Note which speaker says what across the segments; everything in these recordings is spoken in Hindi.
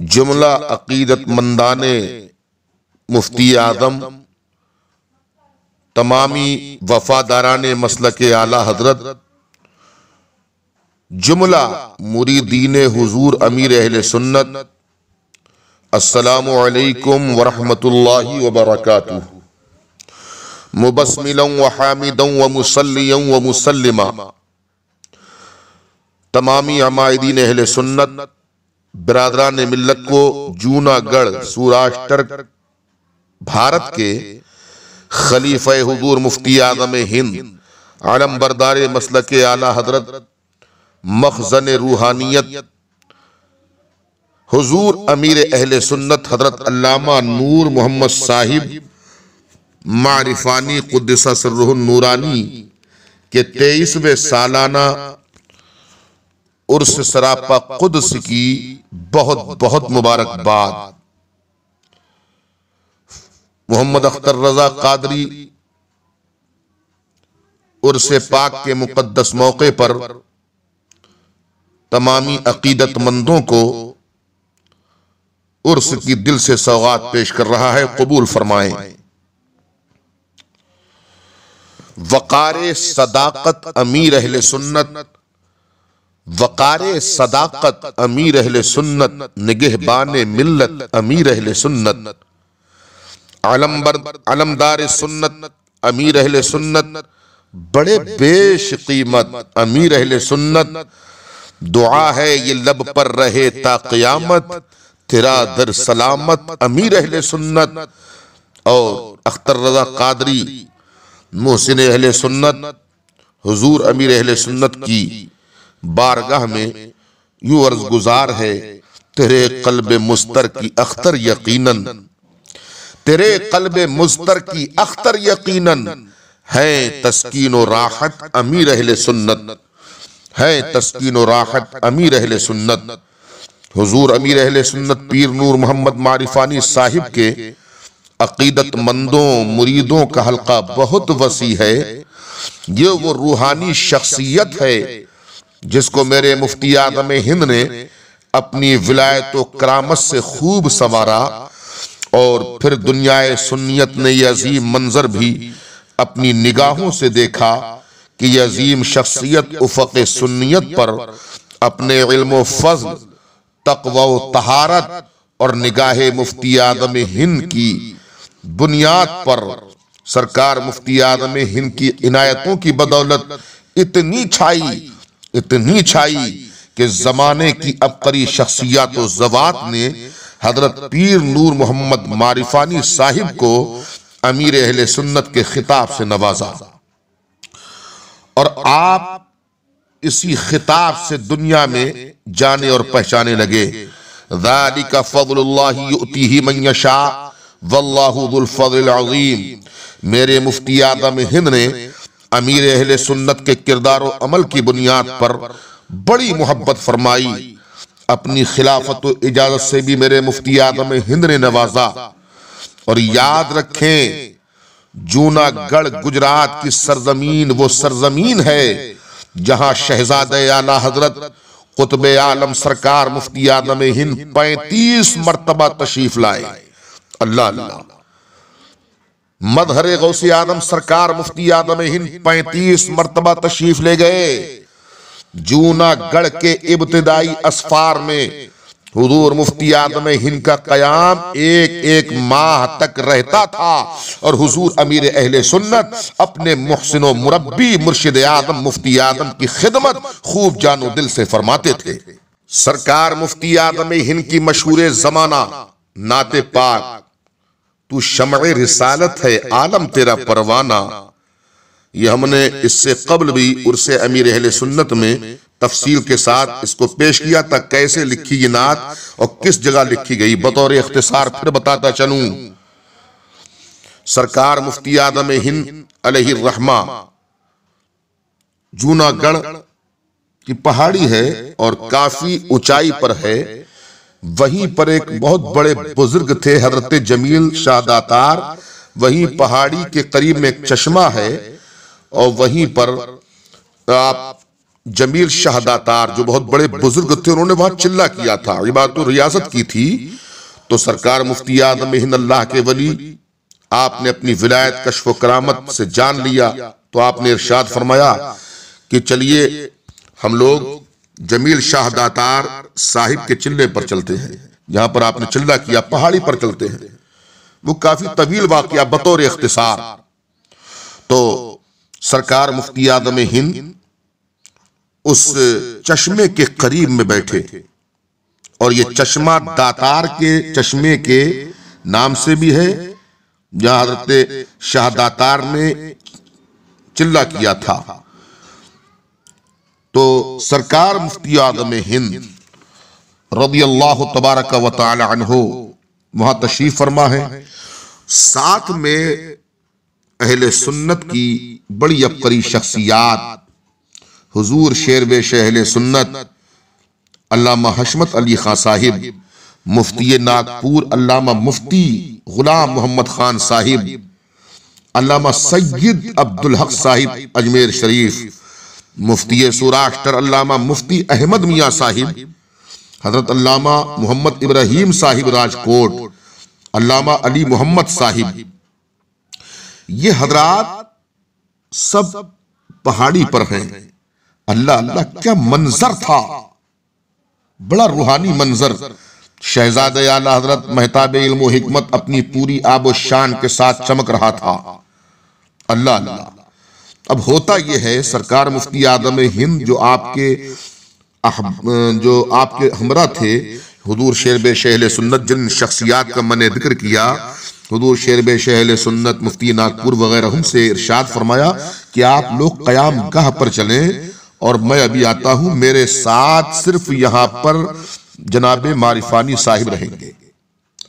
Speaker 1: जुमला अकीदत अकीदतमंदान मुफ्ती आदम तमामी वफादारान मसल के आला हजरत जुमला मुरीदीन हजूर अमीर अहल सुन्नत असलकम वरहमतुल्लाहि वबरकatuh मुबसमिल व हामिद व मुसलिम व मुसलमा तमामी अमायदीन अहल सुन्नत बिरादरान ने मिलत को जूनागढ़ सूराष्ट्र भारत के खलीफे हुजूर मुफ्ती आजम हिंद आलम बरदार मसल के आला हजरत मखजन रूहानियत हुजूर अमीर अहले सुन्नत हजरत अल्लामा नूर मोहम्मद साहिब मारिफानी कुदसा नूरानी के तेईसवें सालाना उर्स सरापा कुदस की बहुत बहुत मुबारकबाद मोहम्मद अख्तर रजा कादरी उर्स पाक के मुकदस मौके पर तमामी अकीदतमंदों को उर्स की दिल से सौगात पेश कर रहा है कबूल फरमाए वकार सदाकत अमीर अहल सुन्नत वक़ार सदाकत अमीर अहले सुन्नत निगहबान मिल्लत अमीर अहले सुन्नत आलमबर आलमदार सुन्नत अमीर अहले सुन्नत बड़े बेश कीमत अमीर अहले सुन्नत दुआ है ये लब पर रहे ता क़यामत तेरा दर सलामत अमीर अहले सुन्नत और अख्तर रजा कादरी मोहसिन अहले सुन्नत हुजूर अमीर अहले सुन्नत की बारगाह में यू अर्ज गुजार है तेरे कल्ब मुस्तर की अख्तर यकीनन तेरे कल्ब मुस्तर की अख्तर यकीनन है तस्कीन राहत अमीर अहल सुन्नत है तस्कीन राहत अमीर अहल सुन्नत हुजूर अमीर अहल सुन्नत पीर नूर मोहम्मद मारिफानी साहिब के अकीदत मंदों मुरीदों का हल्का बहुत वसी है ये वो रूहानी शख्सियत है जिसको मेरे मुफ्ती आदम हिंद ने अपनी विलायत करामत से खूब संवारा और फिर दुनिया सुन्नियत ने यह अजीम मंजर भी अपनी निगाहों से देखा कि यह अजीम शख्सियत उफक सुन्नियत पर अपने इल्म फजल तकव तहारत और निगाह मुफ्ती आदम हिंद की बुनियाद पर सरकार मुफ्ती आदम हिंद की इनायतों की बदौलत इतनी छाई इतनी छाई कि जमाने की अबकरी शख्सियात जवात ने हजरत पीर नूर मोहम्मद मारिफानी साहिब को अमीर अहल सुन्नत के खिताब से नवाजा और आप इसी खिताब से दुनिया में जाने और पहचाने लगे मेरे मुफ्ती आदम हिंद ने अमीर अहल सुन्नत के किरदार अमल की बुनियाद पर बड़ी मोहब्बत फरमाई अपनी खिलाफत इजाजत से भी मेरे मुफ्ती आदम हिंद ने नवाजा और याद रखें जूनागढ़ गुजरात की सरजमीन वो सरजमीन है जहां शहजाद आला हजरत कुतब आलम सरकार मुफ्ती आदम हिंद पैंतीस मरतबा तशीफ लाए अल्लाह अल्लाह मदहरे गौसी आदम सरकार मुफ्ती आदम हिंद पैंतीस मरतबा तशरीफ ले गए जूनागढ़ के इब्तदाई असफार में हजूर मुफ्ती आदम हिंद का कयाम एक एक माह तक रहता था और हुजूर अमीर अहल सुन्नत अपने मुहसिन मुरबी मुर्शिद आदम मुफ्ती आदम की खिदमत खूब जानो दिल से फरमाते थे सरकार मुफ्ती आदम हिंद की मशहूर जमाना नाते पाक तू शम रिसालत है आलम तेरा परवाना ये हमने इससे कबल भी उर्से अमीर अहल सुन्नत में तफसील के साथ इसको पेश किया था कैसे लिखी ये नात और किस जगह लिखी गई बतौर अख्तिसार फिर बताता चलू सरकार मुफ्ती आदम हिंद अलहमा जूनागढ़ की पहाड़ी है और काफी ऊंचाई पर है वहीं पर एक बहुत बड़े बुजुर्ग थे हजरत जमील शादातार वहीं पहाड़ी के करीब में एक चश्मा है और वहीं पर आप जमील शाहदातार जो बहुत बड़े बुजुर्ग थे उन्होंने वहां चिल्ला किया था इबादत तो रियासत की थी तो सरकार मुफ्ती आदम अल्लाह के वली आपने अपनी विलायत कशफ करामत से जान लिया तो आपने इरशाद फरमाया कि चलिए हम लोग जमील शाह दातार साहिब के चिल्ले पर चलते हैं यहां पर आपने चिल्ला किया पहाड़ी पर चलते हैं वो काफी तवील वाकया बतौर इख्तिसार तो सरकार मुफ्ती आदम हिंद उस चश्मे के करीब में बैठे और ये चश्मा दातार के चश्मे के नाम से भी है जहां हजरत शाह दातार ने चिल्ला किया था तो सरकार मुफ्ती आदम हिंद रबी अल्लाह तबारक वन हो वहां तशरीफ फरमा है साथ में अहले सुन्नत की बड़ी अबकरी शख्सियात हजूर शेर वेश अहल सुन्नत अलामा हशमत अली खां साहिब मुफ्ती नागपुर अलामा मुफ्ती गुलाम मोहम्मद खान साहिब अलामा सैयद अब्दुल हक साहिब अजमेर शरीफ मुफ्ती सुराष्ट्र अल्लामा मुफ्ती अहमद मियाँ साहिब हजरत अल्लामा मोहम्मद इब्राहिम साहिब राजकोट अल्लामा अली मोहम्मद साहिब ये हजरात सब पहाड़ी पर हैं अल्लाह अल्लाह क्या मंजर था बड़ा रूहानी मंजर शहजाद आला हजरत महताब इल्म हिकमत अपनी पूरी आबो शान के साथ चमक रहा था अल्लाह अल्लाह अब होता यह है सरकार मुफ्ती आदम हिंद जो आपके जो आपके हमरा थे हजूर शेरब शहल सुन्नत जिन शख्सियात का मैंने जिक्र किया हजूर शेरब शहल सुन्नत मुफ्ती नागपुर वगैरह हमसे इरशाद फरमाया कि आप लोग क़याम गह पर चलें और मैं अभी आता हूँ मेरे साथ सिर्फ यहाँ पर जनाब मारिफानी साहिब रहेंगे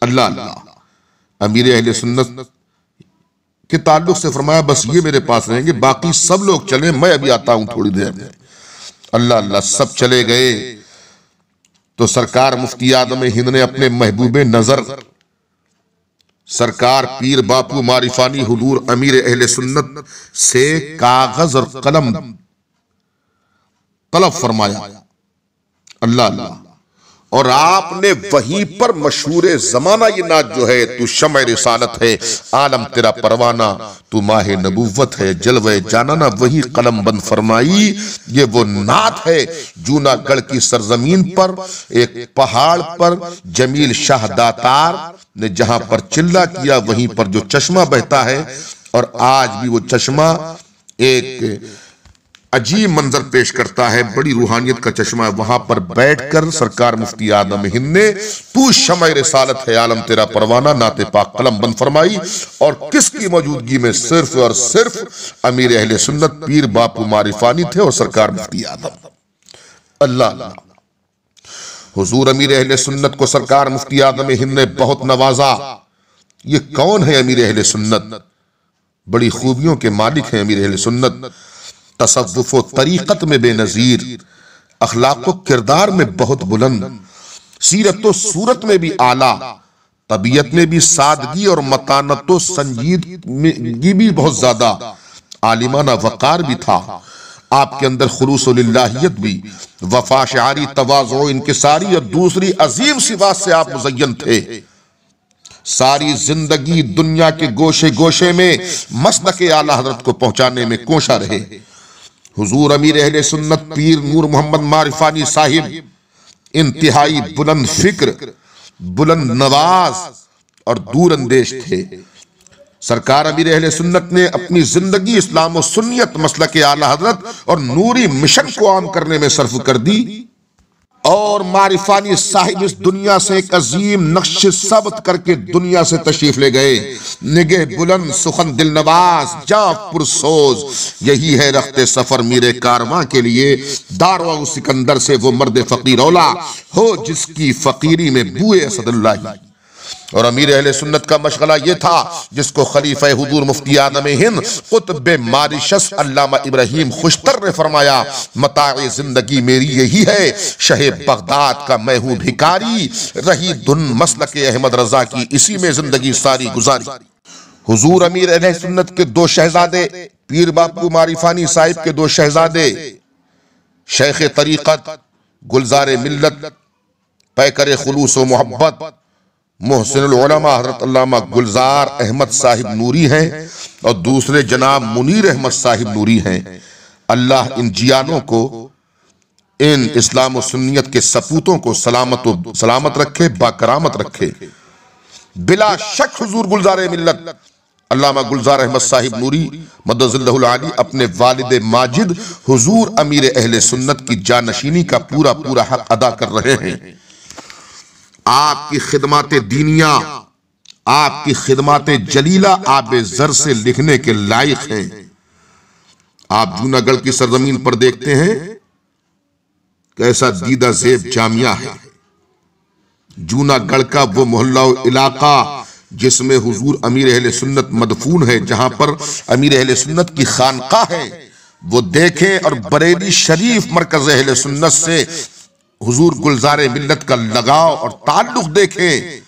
Speaker 1: अल्लाह अल्लाह अमीर अहल सुन्नत के ताल्लुक से फरमाया बस ये मेरे पास रहेंगे बाकी सब लोग चले मैं अभी आता हूं थोड़ी देर में अल्लाह अल्लाह सब चले गए तो सरकार मुफ्ती आदम हिंद ने अपने महबूब नजर सरकार पीर बापू मारिफानी हजूर अमीर अहल सुन्नत से कागज और कलम तलब फरमाया अल्लाह अल्लाह और आपने वहीं पर मशहूर जमाना ये नाच जो है तू शम रिसालत है आलम तेरा परवाना तू माह नबूवत है जलवे जानाना वही कलम बंद फरमाई ये वो नात है जूनागढ़ की सरजमीन पर एक पहाड़ पर जमील शाह दातार ने जहां पर चिल्ला किया वहीं पर जो चश्मा बहता है और आज भी वो चश्मा एक अजीब मंजर पेश करता है बड़ी रूहानियत का चश्मा है वहां पर बैठकर सरकार मुफ्ती आदम हिंद ने तू शमय रसालत है आलम तेरा परवाना नाते पाक कलम बंद फरमाई और किसकी मौजूदगी में सिर्फ और सिर्फ अमीर अहल सुन्नत पीर बापू मारिफानी थे और सरकार मुफ्ती आदम अल्लाह हजूर अमीर अहल सुन्नत को सरकार मुफ्ती आदम हिंद ने बहुत नवाजा ये कौन है अमीर अहल सुन्नत बड़ी खूबियों के मालिक है अमीर अहल सुन्नत तसव्वुफ तरीक़त में बेनज़ीर अखलाक किरदार में बहुत बुलंद सीरत सूरत में भी आला तबीयत में भी सादगी और मतानत संजीदगी भी बहुत ज़्यादा आलिमाना वक़ार भी था आपके अंदर खलूसलाहियत भी वफा शारी इनकसारी और दूसरी अजीम सिवा से आप मुजयन थे सारी जिंदगी दुनिया के गोशे गोशे में मस्तक के आला हजरत को पहुंचाने में कोशा रहे हुजूर अमीर अहले सुन्नत पीर नूर मोहम्मद मारिफानी साहिब इंतहाई बुलंद फिक्र बुलंद नवाज और दूर अंदेश थे सरकार अमीर अहले सुन्नत ने अपनी जिंदगी इस्लाम सुन्नत मसल के आला हजरत और नूरी मिशन को आम करने में सर्फ कर दी और मारिफानी साहिब इस दुनिया से एक अजीम नक्श सबत करके दुनिया से तशरीफ ले गए निगह बुलंद सुखन दिल नवाज जा पुरसोज यही है रखते सफर मीरे कारवां के लिए दारवा सिकंदर से वो मर्द फकीर औला हो जिसकी फकीरी में बुए सदल्ला और अमीर अहले सुन्नत का मशगला ये था जिसको खलीफ हुजूर मुफ्ती आदम हिंद कुतब मारिशस अल्लामा इब्राहिम खुशतर ने फरमाया मताए जिंदगी मेरी यही है शह बगदाद का मैं हूँ भिकारी रही धुन मसल के अहमद रजा की इसी में जिंदगी सारी गुजारी हुजूर अमीर अहले सुन्नत के दो शहजादे पीर बापू मारिफानी साहिब के दो शहजादे शेख तरीक़त गुलजार मिल्लत पैकर खलूस व मोहब्बत मोहसिन हजरत गुलजार अहमद साहिब नूरी हैं और दूसरे जनाब मुनीर अहमद साहिब नूरी हैं अल्लाह इन जियानों को इन इस्लाम और सुन्नियत के सपूतों को सलामत सलामत रखे बाकरामत रखे बिला शक हजूर गुलजार मिलत अल्लामा गुलजार अहमद साहिब नूरी मदजिल्लाली अपने वालिद माजिद हुजूर अमीर अहले सुन्नत की जानशीनी का पूरा पूरा हक अदा कर रहे हैं आपकी खिदमत दीनिया आपकी खिदमत जलीला आप जर से लिखने के लायक हैं आप जूनागढ़ की सरजमीन पर देखते हैं कैसा दीदा जेब जामिया है जूनागढ़ का वो मोहल्ला इलाका जिसमें हुजूर अमीर अहल सुन्नत मदफून है जहां पर अमीर अहल सुन्नत की खानका है वो देखें और बरेली शरीफ मरकज अहल सुन्नत से हुजूर गुलजार मिलत का लगाव और ताल्लुक देखें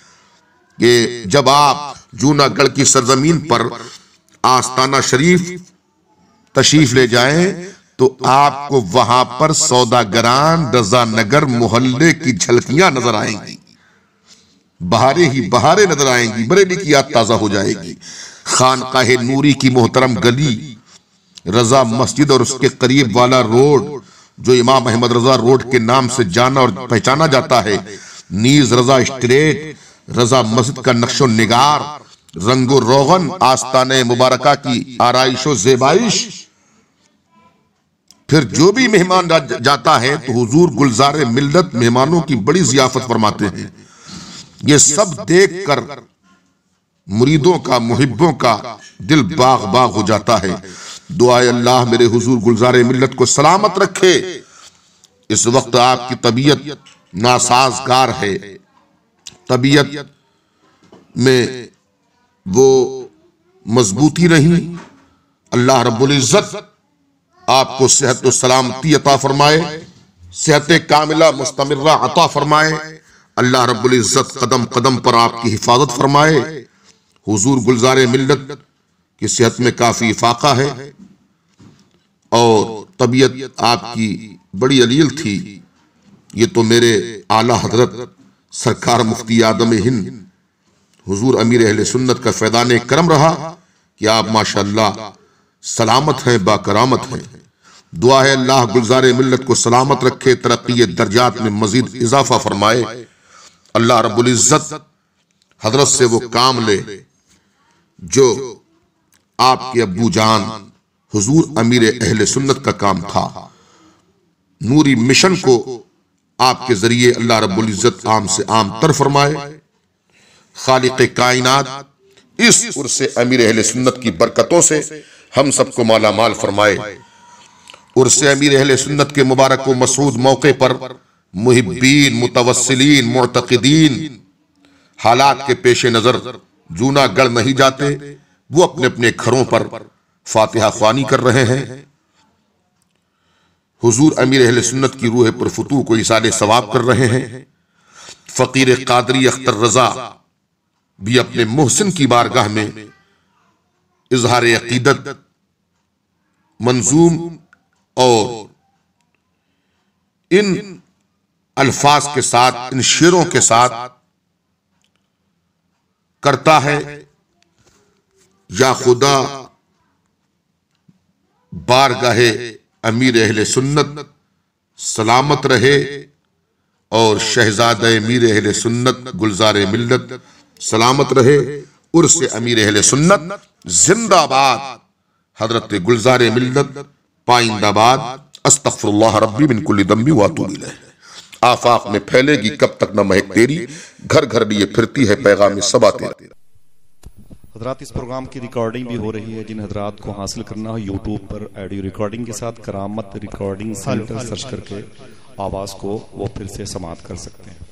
Speaker 1: कि जब आप जूनागढ़ की सरजमीन पर आस्ताना शरीफ तशरीफ ले जाएं तो आपको वहां पर सौदागरान रजानगर मोहल्ले की झलकियां नजर आएंगी बहारे ही बहारे नजर आएंगी बरेली की याद ताजा हो जाएगी खानकाह नूरी की मोहतरम गली रजा मस्जिद और उसके करीब वाला रोड जो इमाम अहमद रजा रोड के नाम से जाना और पहचाना जाता है नीज रजा स्ट्रेट रजा मस्जिद का नक्शो निगार रंगो रोगन आस्थान मुबारक की आरइश जेबाइश फिर जो भी मेहमान जाता है तो हुजूर गुलजार मिल्लत मेहमानों की बड़ी जियाफत फरमाते हैं ये सब देख कर मुरीदों का मुहिबों का दिल बाग बाग हो जाता है दुआ अल्लाह मेरे हुजूर गुलजार मिलत को सलामत रखे इस वक्त आपकी तबीयत नासाजगार है तबीयत में वो मजबूती नहीं अल्लाह रबुल्जत आपको सेहत व सलामती अता फरमाए सेहत कामिला मुस्तमर्रा अता फरमाए अल्लाह रबुल्जत कदम कदम पर आपकी हिफाजत फरमाए हुजूर गुलजार मिलत कि सेहत में काफ़ी इफाका है और तबीयत आपकी बड़ी अलील थी ये तो मेरे आला हजरत सरकार मुफ्ती आदम हिंद हुजूर अमीर अहल सुन्नत का फैदान करम रहा कि आप माशाल्लाह सलामत हैं बाकरामत हैं दुआ है अल्लाह गुलजार मिलत को सलामत रखे तरक्की दर्जात में मजीद इजाफा फरमाए अल्लाह रबुल्ज़त हजरत से वो काम ले जो आपके अबू जान हुजूर अमीर अहल सुन्नत का काम था नूरी मिशन को आपके जरिए अल्लाह रब्बुल इज़्ज़त आम से आम तर फरमाए खालिक कायनात इस उर्स अमीर अहल सुन्नत की बरकतों से हम सबको माला माल फरमाए उर्स अमीर अहल सुन्नत के मुबारक व मसूद मौके पर मुहिबीन मुतवसलिन मुतकदीन हालात के पेश नज़र जूनागढ़ नहीं जाते वो अपने अपने घरों पर फातिहा खानी कर रहे हैं हुजूर अमीर अहल सुन्नत की रूह परफतू को इशारे सवाब कर रहे हैं फ़कीर कादरी अख्तर रज़ा भी अपने मोहसिन की बारगाह में इजहार अकीदत मंजूम और इन अल्फाज के साथ इन शेरों के साथ करता है या खुदा बार गाहे अमीर अहल सुन्नत सलामत रहे और शहजाद अमीर अहल सुन्नत गुलजार मिल्लत सलामत रहे उर्स अमीर अहल सुन्नत जिंदाबाद हजरत गुलजार मिल्लत पाइंदाबाद अस्तफर रबी बिनकुल दम्बी आफाक में फैलेगी कब तक न महक तेरी घर घर लिए फिरती है पैगाम सबा तेरा हजरात इस प्रोग्राम की रिकॉर्डिंग भी हो रही है जिन हजरात को हासिल करना हो यूट्यूब पर ऑडियो रिकॉर्डिंग के साथ करामत रिकॉर्डिंग सेंटर सर्च करके आवाज़ को वो फिर से समाप्त कर सकते हैं